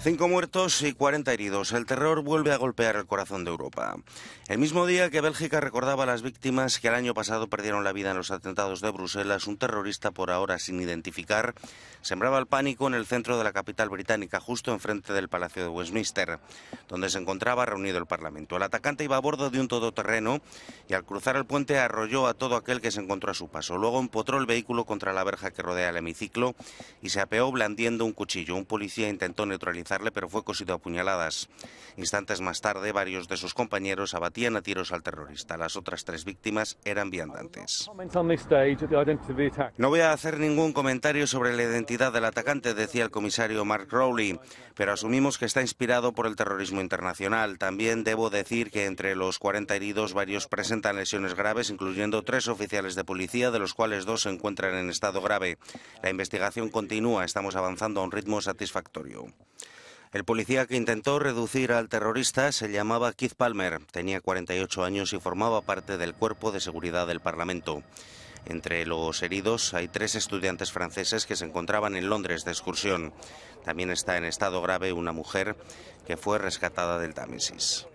Cinco muertos y 40 heridos. El terror vuelve a golpear el corazón de Europa. El mismo día que Bélgica recordaba a las víctimas que el año pasado perdieron la vida en los atentados de Bruselas, un terrorista por ahora sin identificar sembraba el pánico en el centro de la capital británica, justo enfrente del Palacio de Westminster, donde se encontraba reunido el Parlamento. El atacante iba a bordo de un todoterreno y al cruzar el puente arrolló a todo aquel que se encontró a su paso. Luego empotró el vehículo contra la verja que rodea el hemiciclo y se apeó blandiendo un cuchillo. Un policía intentó neutralizar pero fue cosido a puñaladas. Instantes más tarde, varios de sus compañeros abatían a tiros al terrorista. Las otras tres víctimas eran viandantes. No voy a hacer ningún comentario sobre la identidad del atacante, decía el comisario Mark Rowley, pero asumimos que está inspirado por el terrorismo internacional. También debo decir que entre los 40 heridos, varios presentan lesiones graves, incluyendo tres oficiales de policía, de los cuales dos se encuentran en estado grave. La investigación continúa, estamos avanzando a un ritmo satisfactorio. El policía que intentó reducir al terrorista se llamaba Keith Palmer, tenía 48 años y formaba parte del cuerpo de seguridad del Parlamento. Entre los heridos hay tres estudiantes franceses que se encontraban en Londres de excursión. También está en estado grave una mujer que fue rescatada del Támesis.